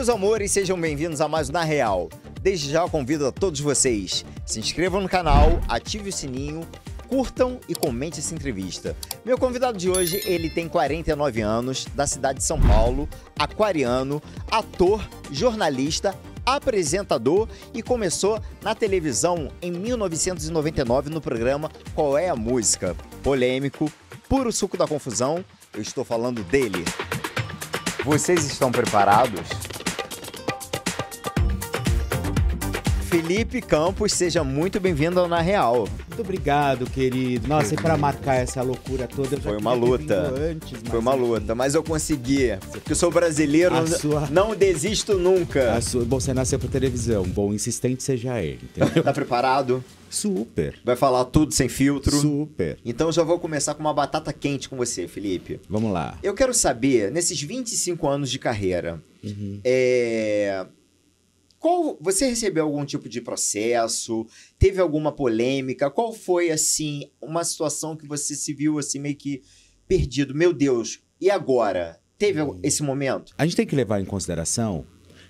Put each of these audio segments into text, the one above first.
Meus amores, sejam bem-vindos a mais um Na Real. Desde já convido a todos vocês, se inscrevam no canal, ativem o sininho, curtam e comente essa entrevista. Meu convidado de hoje, ele tem 49 anos, da cidade de São Paulo, aquariano, ator, jornalista, apresentador e começou na televisão em 1999 no programa Qual é a Música? Polêmico, puro suco da confusão, eu estou falando dele. Vocês estão preparados? Felipe Campos, seja muito bem-vindo ao Na Real. Muito obrigado, querido. Nossa, e para marcar essa loucura toda, eu já foi uma luta. Antes, foi uma enfim. luta, mas eu consegui. Porque eu sou brasileiro, não, sua... não desisto nunca. A sua... Bom, você nasceu para televisão. Bom, insistente seja ele, entendeu? tá preparado? Super. Vai falar tudo sem filtro? Super. Então já vou começar com uma batata quente com você, Felipe. Vamos lá. Eu quero saber, nesses 25 anos de carreira, uhum. é qual você recebeu algum tipo de processo? Teve alguma polêmica? Qual foi assim uma situação que você se viu assim meio que perdido? Meu Deus! E agora? Teve hum. esse momento? A gente tem que levar em consideração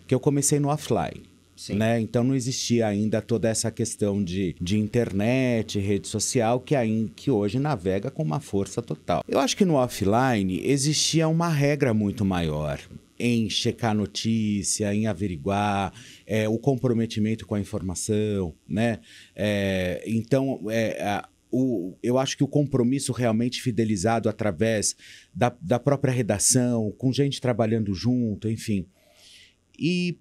que eu comecei no offline. Sim. Né? Então não existia ainda toda essa questão de, de internet, rede social, que, aí, que hoje navega com uma força total. Eu acho que no offline existia uma regra muito maior em checar notícia, em averiguar, é, o comprometimento com a informação, né? É, então, é, a, o, eu acho que o compromisso realmente fidelizado através da, da própria redação, com gente trabalhando junto, enfim. E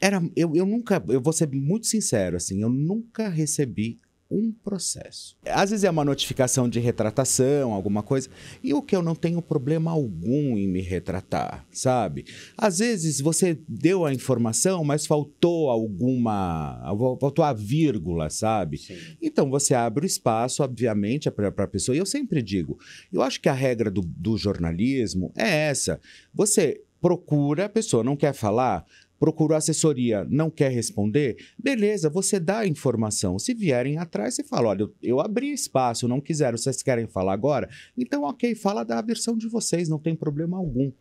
era, eu, eu nunca, eu vou ser muito sincero, assim, eu nunca recebi um processo. Às vezes é uma notificação de retratação, alguma coisa, e o que eu não tenho problema algum em me retratar, sabe? Às vezes você deu a informação, mas faltou alguma, faltou a vírgula, sabe? Sim. Então você abre o espaço, obviamente, é para a pessoa. E eu sempre digo, eu acho que a regra do, do jornalismo é essa. Você procura, a pessoa não quer falar, procurou assessoria, não quer responder, beleza, você dá a informação. Se vierem atrás, você fala: olha, eu, eu abri espaço, não quiseram, vocês querem falar agora? Então, ok, fala da versão de vocês, não tem problema algum.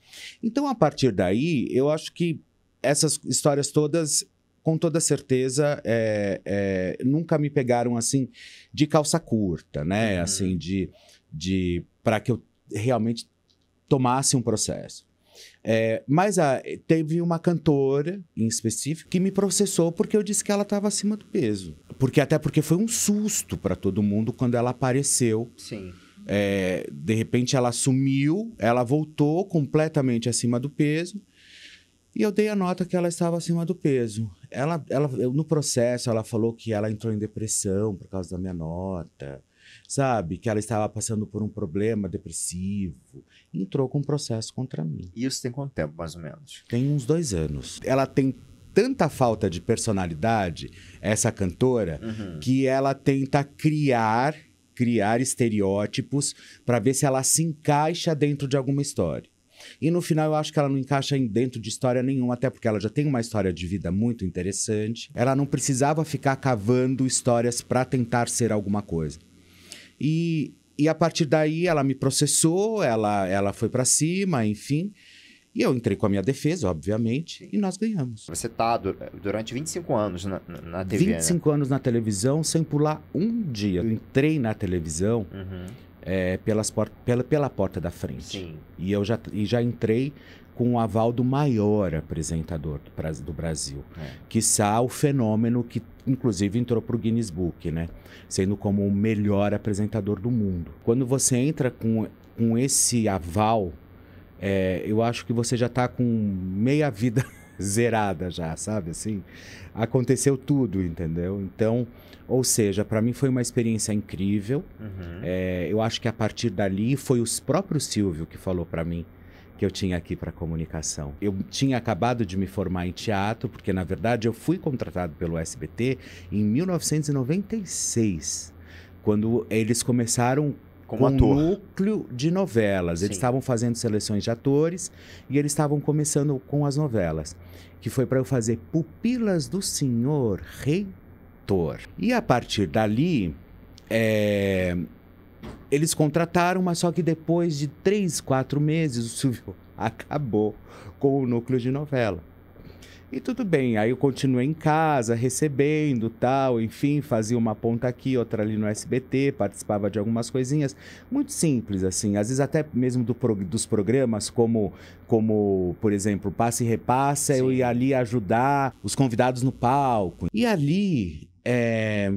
Então, a partir daí, eu acho que essas histórias todas com toda certeza, é, é, nunca me pegaram assim de calça curta, né? Uhum. Assim, de. de para que eu realmente tomasse um processo. É, mas ah, teve uma cantora em específico que me processou porque eu disse que ela estava acima do peso. Porque até porque foi um susto para todo mundo quando ela apareceu. Sim. É, de repente ela sumiu, ela voltou completamente acima do peso. E eu dei a nota que ela estava acima do peso. Ela, ela, no processo, ela falou que ela entrou em depressão por causa da minha nota sabe? Que ela estava passando por um problema depressivo. Entrou com um processo contra mim. E isso tem quanto tempo, mais ou menos? Tem uns dois anos. Ela tem tanta falta de personalidade, essa cantora, uhum. que ela tenta criar criar estereótipos para ver se ela se encaixa dentro de alguma história. E no final eu acho que ela não encaixa dentro de história nenhuma, até porque ela já tem uma história de vida muito interessante. Ela não precisava ficar cavando histórias para tentar ser alguma coisa. E, e a partir daí ela me processou, ela, ela foi para cima, enfim. E eu entrei com a minha defesa, obviamente, Sim. e nós ganhamos. Você tá eh, durante 25 anos na, na TV. 25 né? anos na televisão sem pular um dia. Eu entrei na televisão uhum. é, pelas por, pela, pela porta da frente. Sim. E eu já, e já entrei com o aval do maior apresentador do Brasil, é. que está o fenômeno que inclusive entrou para o Guinness Book, né? Sendo como o melhor apresentador do mundo. Quando você entra com, com esse aval, é, eu acho que você já está com meia vida zerada já, sabe? Assim, aconteceu tudo, entendeu? Então, ou seja, para mim foi uma experiência incrível. Uhum. É, eu acho que a partir dali foi os próprios Silvio que falou para mim que eu tinha aqui para comunicação. Eu tinha acabado de me formar em teatro, porque na verdade eu fui contratado pelo SBT em 1996, quando eles começaram como com ator. núcleo de novelas. Sim. Eles estavam fazendo seleções de atores e eles estavam começando com as novelas, que foi para eu fazer Pupilas do Senhor Reitor. E a partir dali, é, eles contrataram, mas só que depois de três, quatro meses, o Silvio acabou com o núcleo de novela. E tudo bem, aí eu continuei em casa, recebendo tal, enfim, fazia uma ponta aqui, outra ali no SBT, participava de algumas coisinhas, muito simples, assim, às vezes até mesmo do, dos programas, como, como, por exemplo, Passe e Repassa, Sim. eu ia ali ajudar os convidados no palco. E ali, é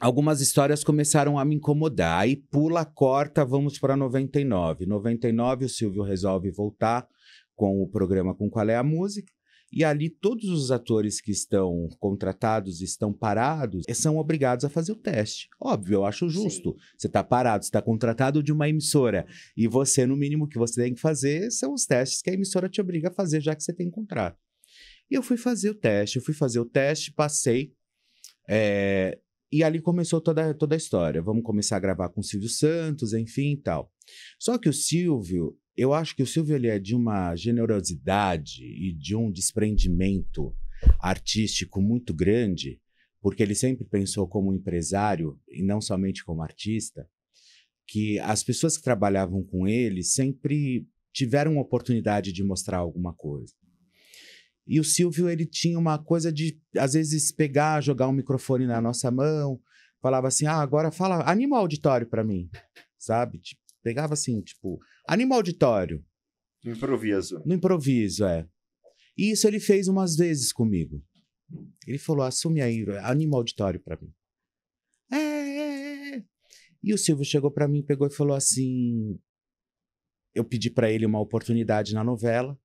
algumas histórias começaram a me incomodar. Aí pula, corta, vamos para 99. 99, o Silvio resolve voltar com o programa com Qual é a Música. E ali todos os atores que estão contratados, estão parados, eh, são obrigados a fazer o teste. Óbvio, eu acho justo. Sim. Você está parado, você está contratado de uma emissora. E você, no mínimo, que você tem que fazer são os testes que a emissora te obriga a fazer, já que você tem contrato. E eu fui fazer o teste, eu fui fazer o teste, passei. É, e ali começou toda, toda a história. Vamos começar a gravar com o Silvio Santos, enfim e tal. Só que o Silvio, eu acho que o Silvio ele é de uma generosidade e de um desprendimento artístico muito grande, porque ele sempre pensou como empresário e não somente como artista, que as pessoas que trabalhavam com ele sempre tiveram oportunidade de mostrar alguma coisa. E o Silvio, ele tinha uma coisa de, às vezes, pegar, jogar um microfone na nossa mão, falava assim: ah, agora fala, anima o auditório para mim, sabe? Tipo, pegava assim, tipo, anima o auditório. No improviso. No improviso, é. E isso ele fez umas vezes comigo. Ele falou: assume aí, anima o auditório para mim. É, é, é, é. E o Silvio chegou para mim, pegou e falou assim: eu pedi para ele uma oportunidade na novela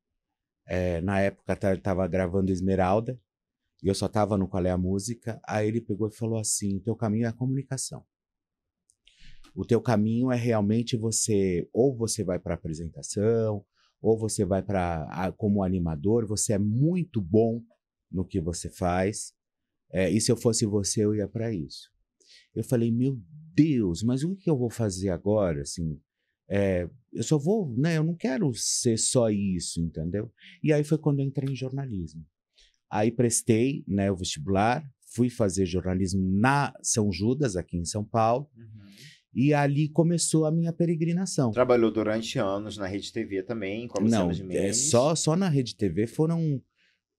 é, na época ele estava gravando Esmeralda e eu só estava no Qual é a Música. Aí ele pegou e falou assim: o teu caminho é a comunicação. O teu caminho é realmente você, ou você vai para apresentação, ou você vai para como animador, você é muito bom no que você faz. É, e se eu fosse você, eu ia para isso. Eu falei, meu Deus, mas o que eu vou fazer agora? Assim, é, eu só vou, né? Eu não quero ser só isso, entendeu? E aí foi quando eu entrei em jornalismo. Aí prestei, né, o vestibular, fui fazer jornalismo na São Judas, aqui em São Paulo. Uhum. E ali começou a minha peregrinação. Trabalhou durante anos na Rede TV também, como Não, de memes. é só só na Rede TV foram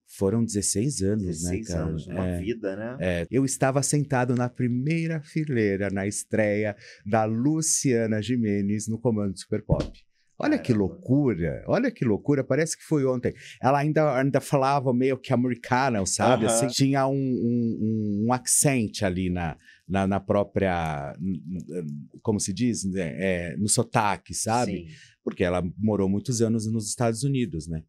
foram 16 anos, 16 né, cara? anos, uma é, vida, né? É. Eu estava sentado na primeira fileira, na estreia da Luciana Jimenez no comando do Super Pop. Olha que loucura, olha que loucura, parece que foi ontem. Ela ainda, ainda falava meio que americana, sabe? assim, tinha um, um, um accent ali na, na, na, própria, como se diz, né, é, no sotaque, sabe? Sim. Porque ela morou muitos anos nos Estados Unidos, né?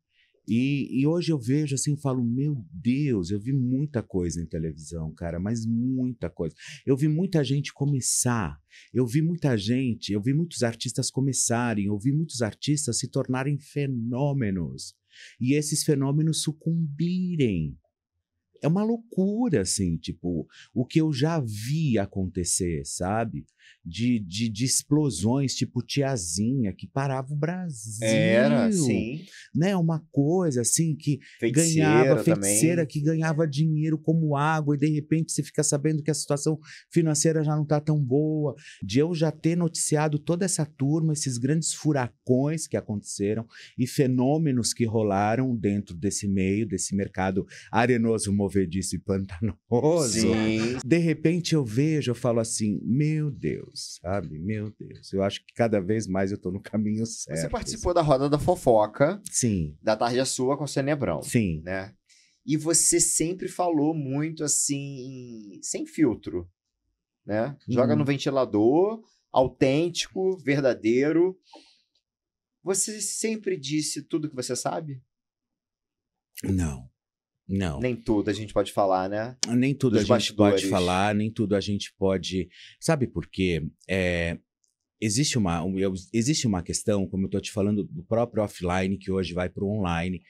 E, e, hoje eu vejo assim, eu falo, meu Deus, eu vi muita coisa em televisão, cara, mas muita coisa. Eu vi muita gente começar, eu vi muita gente, eu vi muitos artistas começarem, eu vi muitos artistas se tornarem fenômenos. E esses fenômenos sucumbirem. É uma loucura, assim, tipo, o que eu já vi acontecer, sabe? de, de, de explosões, tipo tiazinha, que parava o Brasil. Era, sim. Né? Uma coisa assim que feiticeira ganhava feiticeira, também. que ganhava dinheiro como água, e de repente você fica sabendo que a situação financeira já não está tão boa. De eu já ter noticiado toda essa turma, esses grandes furacões que aconteceram e fenômenos que rolaram dentro desse meio, desse mercado arenoso, movediço e pantanoso. Sim. De repente eu vejo, eu falo assim: meu Deus. Deus, sabe? Meu Deus. Eu acho que cada vez mais eu tô no caminho certo. Você participou da roda da fofoca. Sim. Da tarde sua com o Cenebrão. Sim. Né? E você sempre falou muito assim, sem filtro, né? Joga hum. no uhum. ventilador, autêntico, verdadeiro. Você sempre disse tudo que você sabe? Não. Não. Nem tudo a gente pode falar, né? Nem tudo Dos a gente bastidores. pode falar, nem tudo a gente pode. Sabe por quê? É, existe, uma, existe uma questão, como eu estou te falando, do próprio offline, que hoje vai para o online,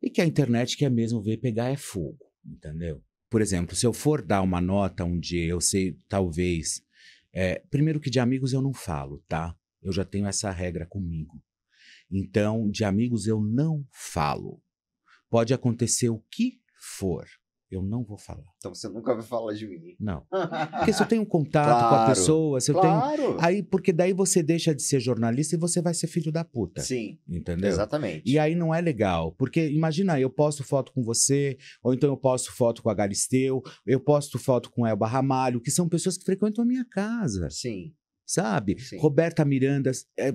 e que a internet quer mesmo ver pegar é fogo, entendeu? Por exemplo, se eu for dar uma nota um dia, eu sei, talvez. É, primeiro que de amigos eu não falo, tá? Eu já tenho essa regra comigo. Então, de amigos eu não falo Pode acontecer o que for. Eu não vou falar. Então você nunca vai falar de mim. Não. Porque se eu tenho contato claro, com a pessoa, se eu claro. tenho. Aí, porque daí você deixa de ser jornalista e você vai ser filho da puta. Sim. Entendeu? Exatamente. E aí não é legal. Porque imagina, eu posto foto com você, ou então eu posto foto com a Galisteu, eu posto foto com Elba Ramalho, que são pessoas que frequentam a minha casa. Sim sabe? Sim. Roberta Miranda, é, eh,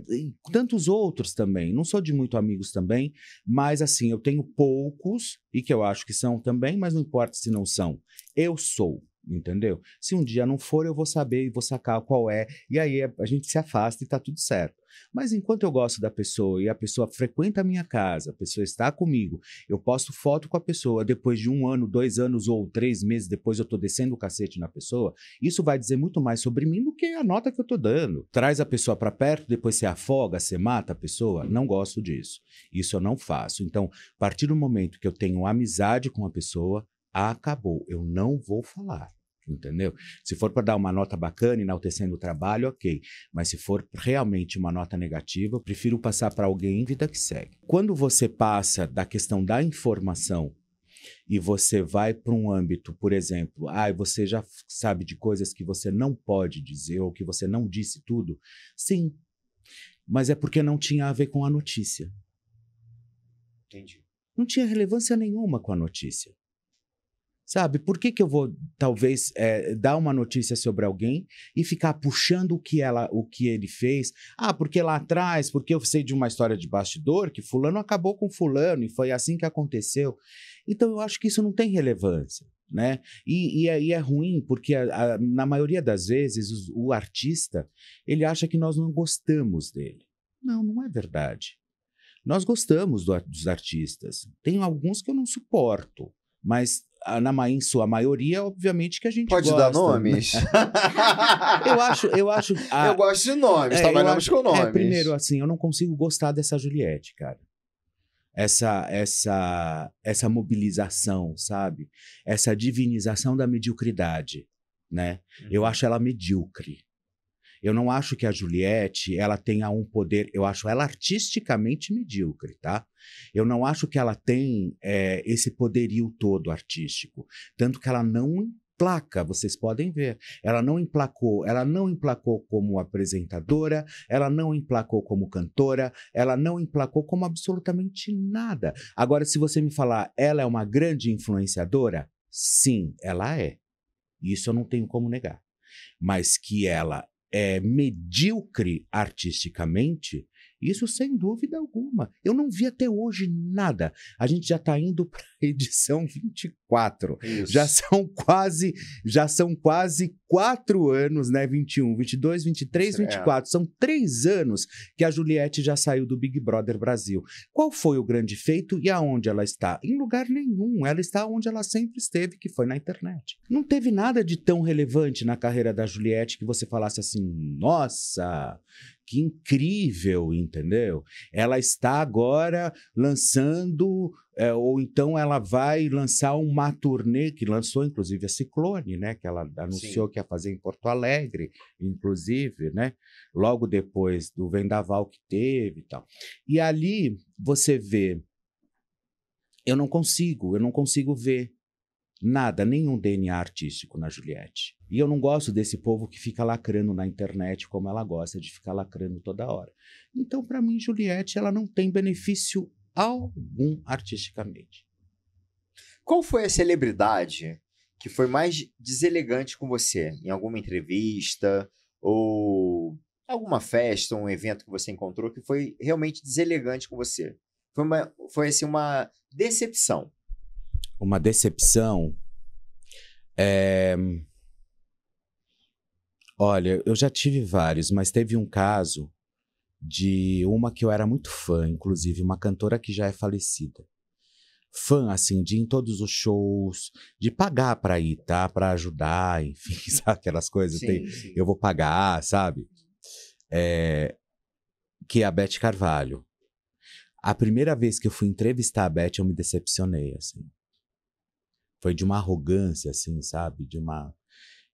tantos outros também. Não sou de muito amigos também, mas assim, eu tenho poucos e que eu acho que são também, mas não importa se não são. Eu sou entendeu? Se um dia não for, eu vou saber e vou sacar qual é, e aí a gente se afasta e tá tudo certo. Mas enquanto eu gosto da pessoa e a pessoa frequenta a minha casa, a pessoa está comigo, eu posto foto com a pessoa, depois de um ano, dois anos ou três meses depois eu tô descendo o cacete na pessoa, isso vai dizer muito mais sobre mim do que a nota que eu tô dando. Traz a pessoa para perto, depois você afoga, você mata a pessoa, não gosto disso. Isso eu não faço. Então, a partir do momento que eu tenho amizade com a pessoa, acabou, eu não vou falar entendeu? Se for para dar uma nota bacana, enaltecendo o trabalho, ok. Mas se for realmente uma nota negativa, eu prefiro passar para alguém em vida que segue. Quando você passa da questão da informação e você vai para um âmbito, por exemplo, ah, você já sabe de coisas que você não pode dizer ou que você não disse tudo, sim, mas é porque não tinha a ver com a notícia. Entendi. Não tinha relevância nenhuma com a notícia. Sabe, por que, que eu vou, talvez, é, dar uma notícia sobre alguém e ficar puxando o que, ela, o que ele fez? Ah, porque lá atrás, porque eu sei de uma história de bastidor que fulano acabou com fulano e foi assim que aconteceu. Então, eu acho que isso não tem relevância. Né? E, e, é, e é ruim porque a, a, na maioria das vezes o artista ele acha que nós não gostamos dele. Não, não é verdade. Nós gostamos do, dos artistas. Tem alguns que eu não suporto, mas na, em sua maioria, obviamente que a gente Pode gosta. dar nomes? Né? eu acho, eu acho. A... Eu gosto de nomes, é, trabalhamos tá, acho, com é, nomes. É, primeiro, assim, eu não consigo gostar dessa Juliette, cara. Essa, essa, essa mobilização, sabe? Essa divinização da mediocridade, né? Uhum. Eu acho ela medíocre. Eu não acho que a Juliette ela tenha um poder. Eu acho ela artisticamente medíocre, tá? Eu não acho que ela tem é, esse poderio todo artístico, tanto que ela não placa, vocês podem ver. Ela não emplacou, ela não emplacou como apresentadora, ela não emplacou como cantora, ela não emplacou como absolutamente nada. Agora, se você me falar, ela é uma grande influenciadora? Sim, ela é. Isso eu não tenho como negar. Mas que ela é, medíocre artisticamente, isso sem dúvida alguma. Eu não vi até hoje nada. A gente já está indo para a edição 24. Isso. Já são quase, já são quase quatro anos, né? 21, 22, 23, 24. É. São três anos que a Juliette já saiu do Big Brother Brasil. Qual foi o grande feito e aonde ela está? Em lugar nenhum. Ela está onde ela sempre esteve, que foi na internet. Não teve nada de tão relevante na carreira da Juliette que você falasse assim: nossa, que incrível, entendeu? Ela está agora lançando, é, ou então ela vai lançar uma turnê que lançou, inclusive, a Ciclone, né? Que ela anunciou Sim. que ia fazer em Porto Alegre, inclusive, né? Logo depois do vendaval que teve e tal. E ali você vê. Eu não consigo, eu não consigo ver nada, nenhum DNA artístico na Juliette. E eu não gosto desse povo que fica lacrando na internet como ela gosta de ficar lacrando toda hora. Então, para mim, Juliette, ela não tem benefício algum artisticamente. Qual foi a celebridade que foi mais deselegante com você? Em alguma entrevista ou alguma festa, um evento que você encontrou que foi realmente deselegante com você? Foi, uma, foi assim, uma decepção. Uma decepção? É... Olha, eu já tive vários, mas teve um caso de uma que eu era muito fã, inclusive, uma cantora que já é falecida. Fã, assim, de ir em todos os shows, de pagar pra ir, tá? Pra ajudar, enfim, sabe? Aquelas coisas. Sim, tem, sim. Eu vou pagar, sabe? É, que é a Beth Carvalho. A primeira vez que eu fui entrevistar a Beth, eu me decepcionei, assim. Foi de uma arrogância, assim, sabe? De uma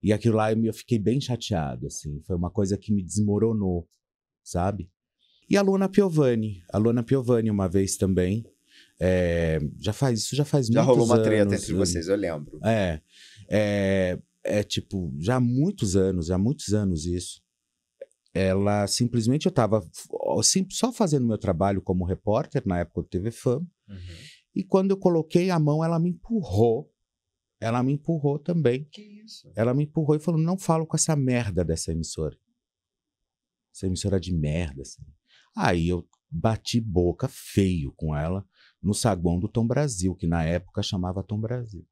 e aquilo lá eu fiquei bem chateado, assim. Foi uma coisa que me desmoronou, sabe? E a Luna Piovani. A Luna Piovani, uma vez também. É, já faz isso, já faz já muitos anos. Já rolou uma treta entre né? vocês, eu lembro. É, é, é tipo, já há muitos anos, há muitos anos isso. Ela simplesmente eu estava assim, só fazendo meu trabalho como repórter na época do TV Fã. Uhum. E quando eu coloquei a mão, ela me empurrou. Ela me empurrou também. Que ela me empurrou e falou: não falo com essa merda dessa emissora. Essa emissora de merda, assim. Aí eu bati boca feio com ela no saguão do Tom Brasil, que na época chamava Tom Brasil.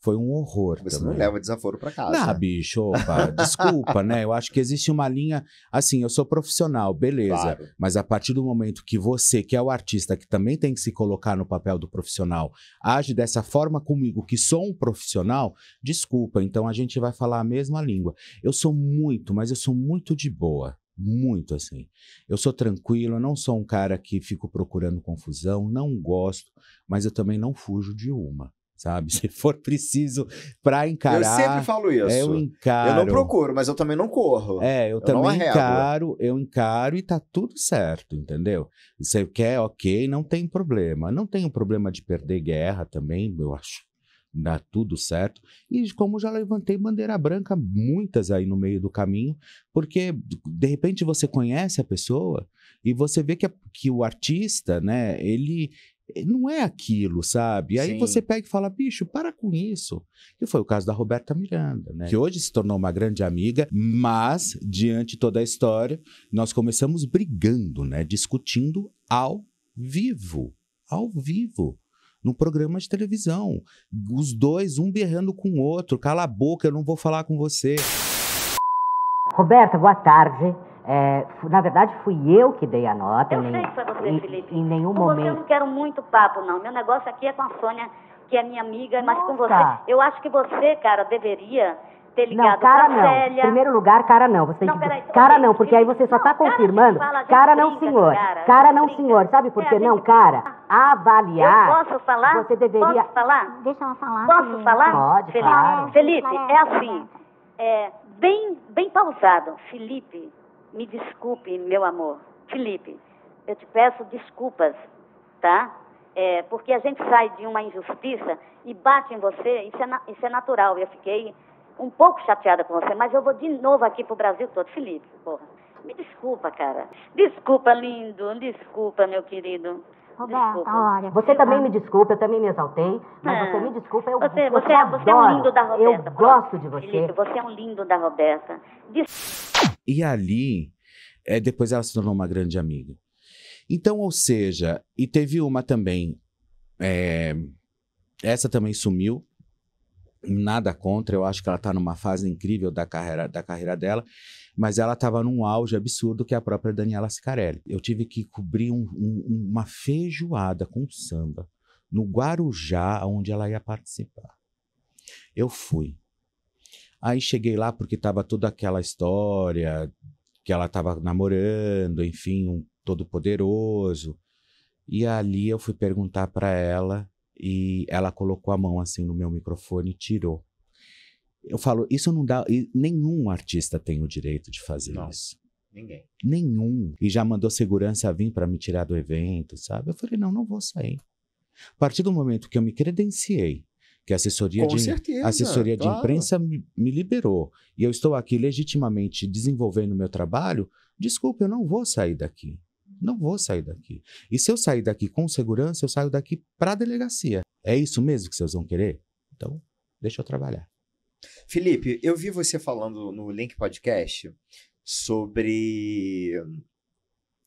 Foi um horror. Você também. não leva desaforo para casa. Ah, bicho, opa, desculpa, né? Eu acho que existe uma linha. Assim, eu sou profissional, beleza. Claro. Mas a partir do momento que você, que é o artista, que também tem que se colocar no papel do profissional, age dessa forma comigo, que sou um profissional, desculpa. Então a gente vai falar a mesma língua. Eu sou muito, mas eu sou muito de boa muito assim. Eu sou tranquilo, eu não sou um cara que fico procurando confusão, não gosto, mas eu também não fujo de uma sabe? Se for preciso para encarar. Eu sempre falo isso. É, eu encaro. Eu não procuro, mas eu também não corro. É, eu, eu também encaro, eu encaro e tá tudo certo, entendeu? Você quer, ok, não tem problema. Não tem um problema de perder guerra também, eu acho. Dá tudo certo. E como já levantei bandeira branca, muitas aí no meio do caminho, porque de repente você conhece a pessoa e você vê que, a, que o artista, né, ele, eh, não é aquilo, sabe? Aí você pega e fala, bicho, para com isso. Que foi o caso da Roberta Miranda, né? Que hoje se tornou uma grande amiga, mas, diante toda a história, nós começamos brigando, né? Discutindo ao vivo. Ao vivo num programa de televisão. Os dois, um berrando com o outro. Cala a boca, eu não vou falar com você. Roberta, boa tarde. É, na verdade, fui eu que dei a nota. Eu nem, sei que foi você, em, Felipe. Em nenhum com momento. Você, eu não quero muito papo, não. Meu negócio aqui é com a Sônia, que é minha amiga, mas com você. Eu acho que você, cara, deveria ter ligado não, cara não. primeiro lugar, cara não. Você não, peraí, cara não, porque aí você só está confirmando. Cara, fala, cara não, senhor. Cara, cara não, brinca. senhor. Sabe por é, que não, cara? Avaliar. Eu posso falar? Você deveria. Posso falar? Deixa ela falar. Posso sim. falar? Pode, Felipe. Claro. Felipe, é assim. É, bem, bem pausado. Felipe, me desculpe, meu amor. Felipe, eu te peço desculpas, tá? É, porque a gente sai de uma injustiça e bate em você, isso é, isso é natural. Eu fiquei um pouco chateada com você, mas eu vou de novo aqui pro Brasil todo. Felipe, porra. Me desculpa, cara. Desculpa, lindo. Desculpa, meu querido. Roberta, olha. Você também ah. me desculpa, eu também me exaltei, mas é. você me desculpa, eu você, é, é você, você é um lindo da Roberta. Eu gosto de você. Felipe, você é um lindo da Roberta. Desculpa. E ali, é, depois ela se tornou uma grande amiga. Então, ou seja, e teve uma também. É, essa também sumiu. Nada contra, eu acho que ela está numa fase incrível da carreira, da carreira dela, mas ela estava num auge absurdo que é a própria Daniela Sicarelli. Eu tive que cobrir um, um, uma feijoada com samba no Guarujá, onde ela ia participar. Eu fui. Aí cheguei lá porque tava toda aquela história que ela tava namorando, enfim, um todo poderoso. E ali eu fui perguntar para ela e ela colocou a mão assim no meu microfone e tirou. Eu falo, isso não dá, nenhum artista tem o direito de fazer não. isso. Ninguém. Nenhum. E já mandou segurança vir para me tirar do evento, sabe? Eu falei, não, não vou sair. A partir do momento que eu me credenciei que a assessoria, de, certeza, assessoria claro. de imprensa me, me, liberou e eu estou aqui legitimamente desenvolvendo o meu trabalho, desculpe, eu não vou sair daqui. Não vou sair daqui. E se eu sair daqui com segurança, eu saio daqui para a delegacia. É isso mesmo que vocês vão querer? Então, deixa eu trabalhar. Felipe, eu vi você falando no Link Podcast sobre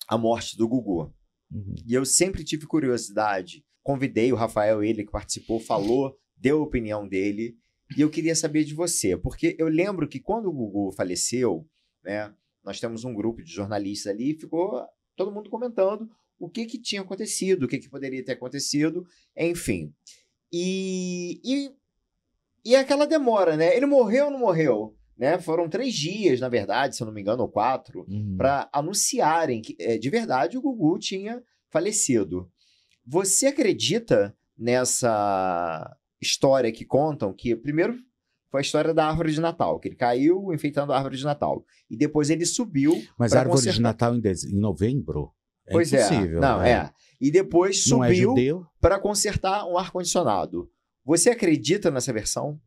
a morte do Gugu. Uhum. E eu sempre tive curiosidade. Convidei o Rafael, ele que participou, falou deu a opinião dele. E eu queria saber de você, porque eu lembro que quando o Gugu faleceu, né, nós temos um grupo de jornalistas ali e ficou todo mundo comentando o que, que tinha acontecido, o que, que poderia ter acontecido, enfim. E, e, e aquela demora, né? Ele morreu ou não morreu? Né? Foram três dias, na verdade, se eu não me engano, ou quatro, uhum. para anunciarem que eh, de verdade o Gugu tinha falecido. Você acredita nessa história que contam que, primeiro, foi a história da árvore de Natal, que ele caiu enfeitando a árvore de Natal. E depois ele subiu. Mas a árvore consertar... de Natal em, de... em novembro? É pois é, impossível, é. Não, né? é. E depois é subiu é para consertar um ar-condicionado. Você acredita nessa versão?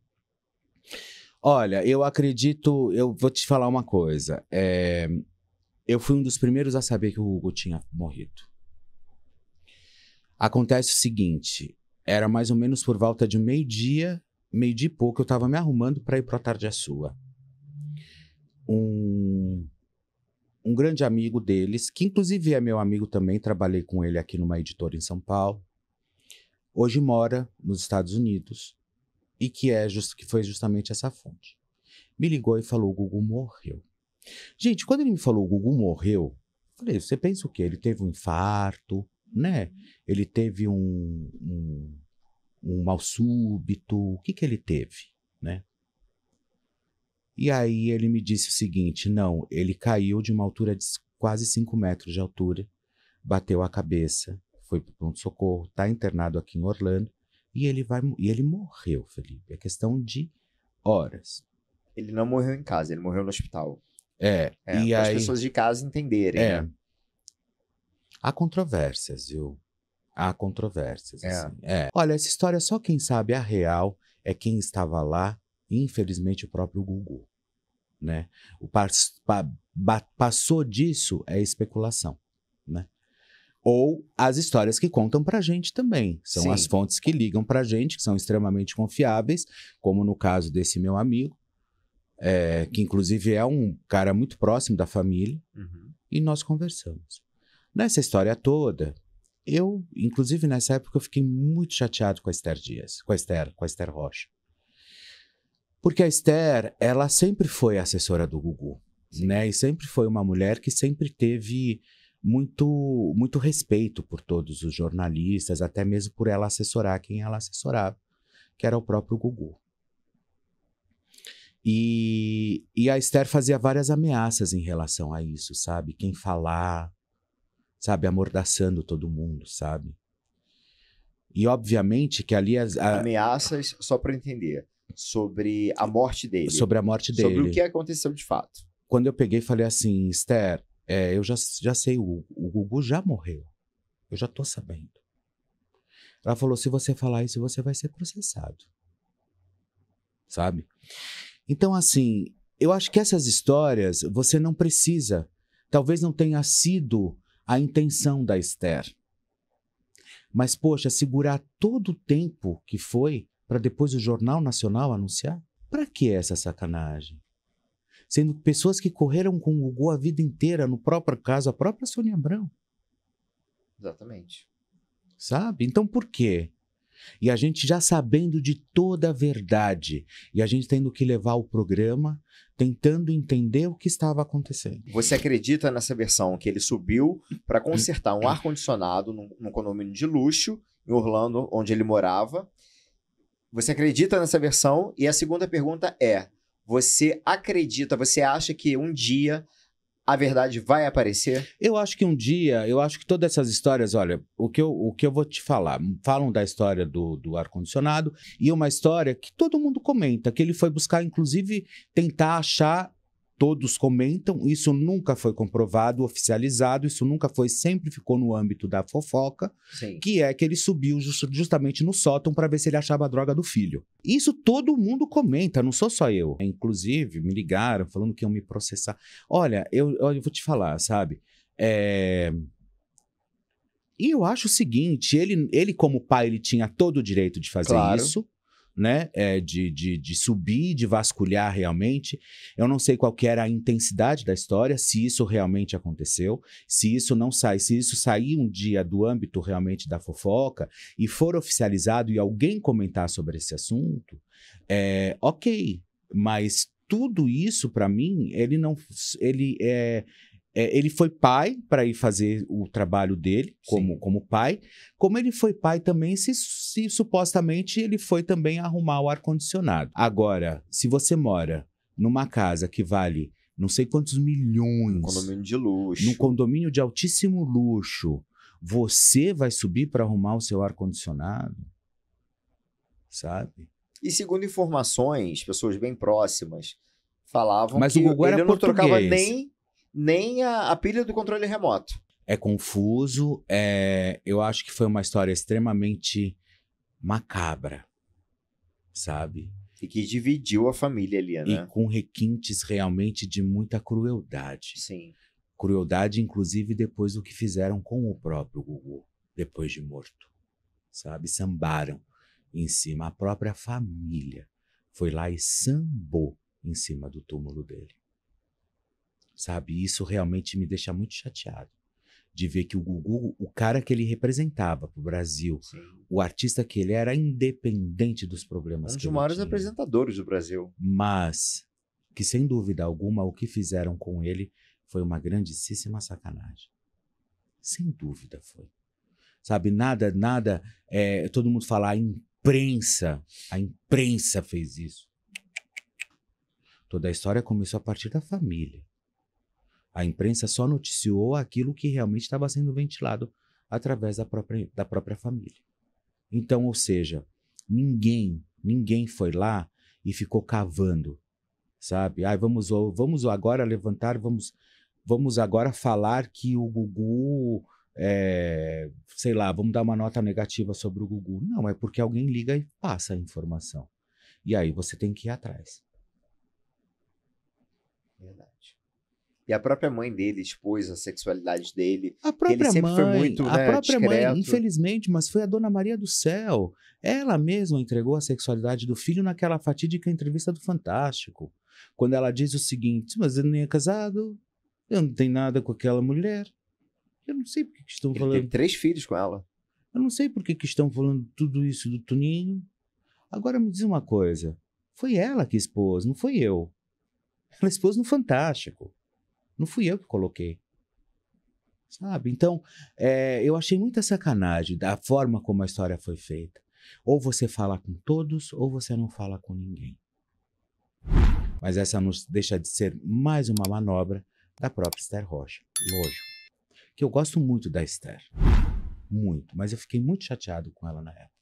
Olha, eu acredito. Eu vou te falar uma coisa. É... eu fui um dos primeiros a saber que o Hugo tinha morrido. Acontece o seguinte: era mais ou menos por volta de meio-dia, meio-dia e pouco, eu estava me arrumando para ir para a tarde a sua. Um, um grande amigo deles, que inclusive é meu amigo também, trabalhei com ele aqui numa editora em São Paulo, hoje mora nos Estados Unidos e que, é just, que foi justamente essa fonte. Me ligou e falou: o Gugu morreu. Gente, quando ele me falou o Gugu morreu, falei: você pensa o quê? Ele teve um infarto? né? Uhum. Ele teve um, um, um mal súbito, o que que ele teve, né? E aí ele me disse o seguinte, não, ele caiu de uma altura de quase 5 metros de altura, bateu a cabeça, foi para o pronto-socorro, está internado aqui em Orlando, e ele, vai, e ele morreu, Felipe. É questão de horas. Ele não morreu em casa, ele morreu no hospital. É. é e para aí, as pessoas de casa entenderem. É. Né? Há controvérsias, viu? Há controvérsias. É. Assim. é. Olha, essa história só quem sabe a real é quem estava lá, infelizmente o próprio Google. Né? O pa, passou disso é especulação, né? Ou as histórias que contam pra gente também. São Sim. as fontes que ligam pra gente, que são extremamente confiáveis, como no caso desse meu amigo, é, que inclusive é um cara muito próximo da família, uhum. e nós conversamos. Nessa história toda, eu, inclusive nessa época, eu fiquei muito chateado com a Esther Dias, com a Esther, com a Esther Rocha. Porque a Esther, ela sempre foi assessora do Gugu, Sim. né? E sempre foi uma mulher que sempre teve muito, muito respeito por todos os jornalistas, até mesmo por ela assessorar quem ela assessorava, que era o próprio Gugu. E, e a Esther fazia várias ameaças em relação a isso, sabe? Quem falar, sabe, amordaçando todo mundo, sabe? E obviamente que ali as a... ameaças só para entender sobre a morte dele, sobre a morte dele, sobre o que aconteceu de fato. Quando eu peguei, falei assim, Esther, é, eu já, já sei, o, o Gugu já morreu, eu já tô sabendo. Ela falou, se você falar isso, você vai ser processado, sabe? Então assim, eu acho que essas histórias você não precisa, talvez não tenha sido a intenção da Esther. Mas, poxa, segurar todo o tempo que foi para depois o Jornal Nacional anunciar? Para que essa sacanagem? Sendo pessoas que correram com o Gugu a vida inteira, no próprio caso, a própria Sônia Abrão. Exatamente. Sabe? Então por quê? E a gente já sabendo de toda a verdade, e a gente tendo que levar o programa tentando entender o que estava acontecendo. Você acredita nessa versão que ele subiu para consertar um ar-condicionado num, num condomínio de luxo em Orlando, onde ele morava? Você acredita nessa versão? E a segunda pergunta é: você acredita, você acha que um dia a verdade vai aparecer? Eu acho que um dia, eu acho que todas essas histórias, olha, o que eu, o que eu vou te falar, falam da história do, do ar-condicionado e é uma história que todo mundo comenta, que ele foi buscar, inclusive, tentar achar todos comentam, isso nunca foi comprovado, oficializado, isso nunca foi, sempre ficou no âmbito da fofoca, Sim. que é que ele subiu just, justamente no sótão para ver se ele achava a droga do filho. Isso todo mundo comenta, não sou só eu. Inclusive, me ligaram falando que iam me processar. Olha, eu, eu vou te falar, sabe? É... E eu acho o seguinte, ele, ele como pai, ele tinha todo o direito de fazer claro. isso né? É, de, de, de subir, de vasculhar realmente. Eu não sei qual era a intensidade da história, se isso realmente aconteceu, se isso não sai, se isso sair um dia do âmbito realmente da fofoca e for oficializado e alguém comentar sobre esse assunto, é, ok, mas tudo isso para mim ele não ele é é, ele foi pai para ir fazer o trabalho dele como, como pai, como ele foi pai também se, se supostamente ele foi também arrumar o ar-condicionado. Agora, se você mora numa casa que vale não sei quantos milhões. um condomínio de luxo. Num condomínio de altíssimo luxo. Você vai subir para arrumar o seu ar-condicionado? Sabe? E segundo informações, pessoas bem próximas falavam Mas que o Gugu era ele não português. trocava nem nem a, a pilha do controle remoto. É confuso, é, eu acho que foi uma história extremamente macabra, sabe? E que dividiu a família ali, né? E com requintes realmente de muita crueldade. Sim. Crueldade, inclusive, depois do que fizeram com o próprio Gugu, depois de morto. Sabe? Sambaram em cima. A própria família foi lá e sambou em cima do túmulo dele sabe? Isso realmente me deixa muito chateado de ver que o Gugu, o cara que ele representava para o Brasil, Sim. o artista que ele era, independente dos problemas um Um dos maiores apresentadores do Brasil. Mas que, sem dúvida alguma, o que fizeram com ele foi uma grandíssima sacanagem. Sem dúvida foi. Sabe, nada, nada, é, todo mundo fala, a imprensa, a imprensa fez isso. Toda a história começou a partir da família. A imprensa só noticiou aquilo que realmente estava sendo ventilado através da própria, da própria família. Então, ou seja, ninguém, ninguém foi lá e ficou cavando, sabe? Ah, vamos, vamos agora levantar, vamos, vamos agora falar que o Gugu, é, sei lá, vamos dar uma nota negativa sobre o Gugu. Não, é porque alguém liga e passa a informação. E aí você tem que ir atrás. Verdade. E a própria mãe dele expôs a sexualidade dele. A própria ele sempre mãe, foi muito, a né, própria discreto. mãe, infelizmente, mas foi a Dona Maria do Céu. Ela mesma entregou a sexualidade do filho naquela fatídica entrevista do Fantástico, quando ela diz o seguinte: "Mas eu não é casado, eu não tenho nada com aquela mulher. Eu não sei por que estão ele falando. Teve três filhos com ela. Eu não sei por que estão falando tudo isso do Toninho. Agora me diz uma coisa. Foi ela que expôs, não foi eu. Ela expôs no Fantástico. Não fui eu que coloquei. Sabe? Então, é, eu achei muita sacanagem da forma como a história foi feita. Ou você fala com todos, ou você não fala com ninguém. Mas essa nos deixa de ser mais uma manobra da própria Esther Rocha. Lógico. Que eu gosto muito da Esther. Muito. Mas eu fiquei muito chateado com ela na época.